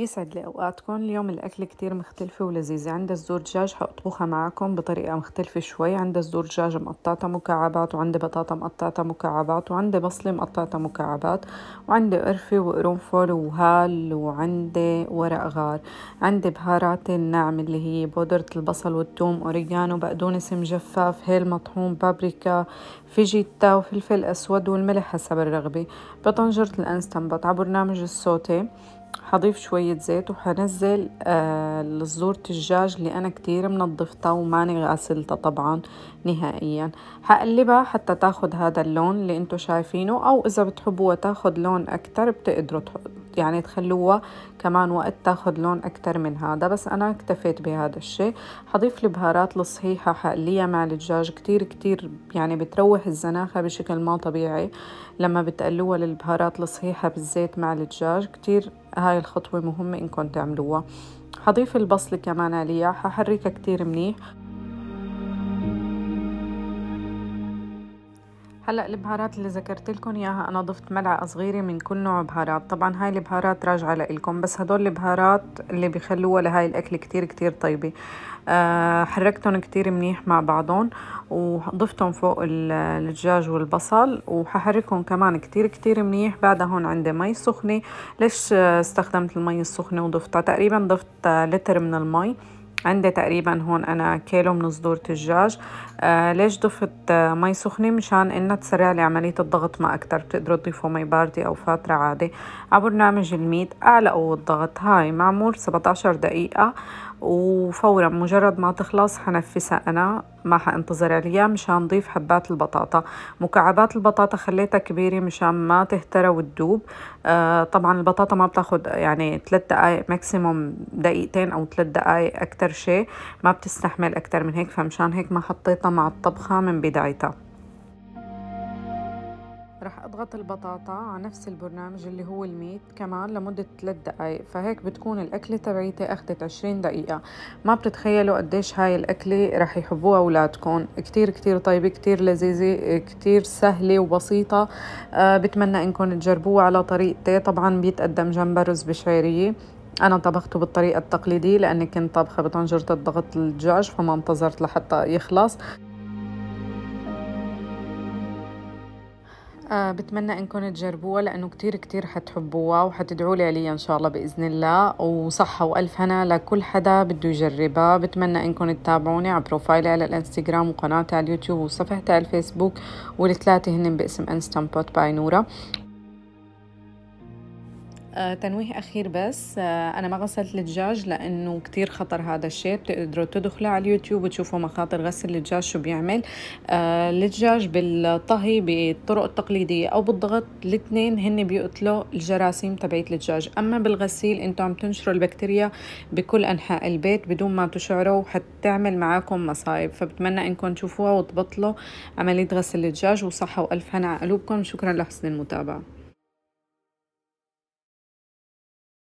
يسعد لي اوقاتكم اليوم الاكل كتير مختلفه ولذيذه عند الزور دجاج حاطبخها معكم بطريقه مختلفه شوي عند الزور دجاج مقطعتها مكعبات وعندي بطاطا مقطعتها مكعبات وعندي بصله مقطعتها مكعبات وعندي قرفه وقرنفل وهال وعندي ورق غار عندي بهارات الناعمه اللي هي بودره البصل والثوم اوريجانو بقدونس مجفف هيل مطحون بابريكا فيجيتا وفلفل اسود والملح حسب الرغبه بطنجره الانستنبط عبر برنامج الصوتي هضيف شوية زيت وهنزل آه زورة الدجاج اللي أنا كتير منضفتها وماني غسلتها طبعا نهائيا هقلبها حتى تاخد هذا اللون اللي انتو شايفينه أو إذا بتحبوها تاخد لون أكتر بتقدروا يعني تخلوها كمان وقت تاخد لون أكتر من هذا بس أنا اكتفيت بهذا الشيء حضيف البهارات الصحيحة حقليها مع الدجاج كتير كتير يعني بتروح الزناخة بشكل ما طبيعي لما بتقلوها للبهارات الصحيحة بالزيت مع الدجاج كتير هاي الخطوة مهمة إنكم تعملوها حضيف البصل كمان عليها ححركها كتير منيح هلا البهارات اللي ذكرت لكم اياها انا ضفت ملعقه صغيره من كل نوع بهارات طبعا هاي البهارات راجعه لكم بس هدول البهارات اللي بيخلوها لهاي الاكل كتير كتير طيبه أه حركتهم كتير منيح مع بعضهم وضفتهم فوق الدجاج والبصل وححركهم كمان كتير كتير منيح بعدها هون عندي مي سخنه ليش استخدمت المي السخنه وضفتها تقريبا ضفت لتر من المي عندي تقريبا هون أنا كيلو من صدور الدجاج آه ليش ضفت آه، مي سخنة مشان إنها تسرع لي عملية الضغط ما أكتر بتقدروا تضيفوا مي باردة أو فاترة عادي على برنامج الميت أعلى قوة الضغط هاي معمول 17 دقيقة وفورا مجرد ما تخلص حنفسها أنا ما حانتظر عليها مشان نضيف حبات البطاطا مكعبات البطاطا خليتها كبيرة مشان ما تهترى وتدوب آه طبعا البطاطا ما بتاخد يعني ثلاث دقايق ماكسيموم دقيقتين أو ثلاث دقايق أكتر شيء ما بتستحمل أكتر من هيك فمشان هيك ما حطيتها مع الطبخة من بدايتها رح أضغط البطاطا على نفس البرنامج اللي هو الميت كمان لمدة 3 دقايق فهيك بتكون الأكلة تبعيتي أخذت 20 دقيقة ما بتتخيلوا قديش هاي الأكلة رح يحبوها أولادكم كتير كتير طيبة كتير لذيذة كتير سهلة وبسيطة أه بتمنى إنكم تجربوها على طريقتي طبعا بيتقدم جنبها رز بشعيرية أنا طبخته بالطريقة التقليدية لأني كنت طبخة بطنجرة الضغط الدجاج فما انتظرت لحتى يخلص آه بتمنى انكم تجربوها لانه كتير كتير حتحبوها وحتدعوا لي عليها ان شاء الله باذن الله وصحة والف هنا لكل حدا بده يجربها بتمنى انكم تتابعوني على بروفايلي على الانستغرام وقناتي على اليوتيوب وصفحتي على الفيسبوك والثلاثة هن باسم انستان بوت باي نورا تنويه أخير بس آه، أنا ما غسلت الدجاج لأنه كتير خطر هذا الشيء بتقدروا تدخلوا على اليوتيوب وتشوفوا مخاطر غسل الدجاج شو بيعمل آه، الدجاج بالطهي بالطرق التقليدية أو بالضغط الاثنين هن بيقتلوا الجراثيم تبعت الدجاج أما بالغسيل أنتم عم تنشروا البكتيريا بكل أنحاء البيت بدون ما تشعروا حتعمل معاكم مصايب فبتمنى إنكم تشوفوها وتبطلوا عملية غسل الدجاج وصحة وألف هنا على قلوبكم شكرا لحسن المتابعة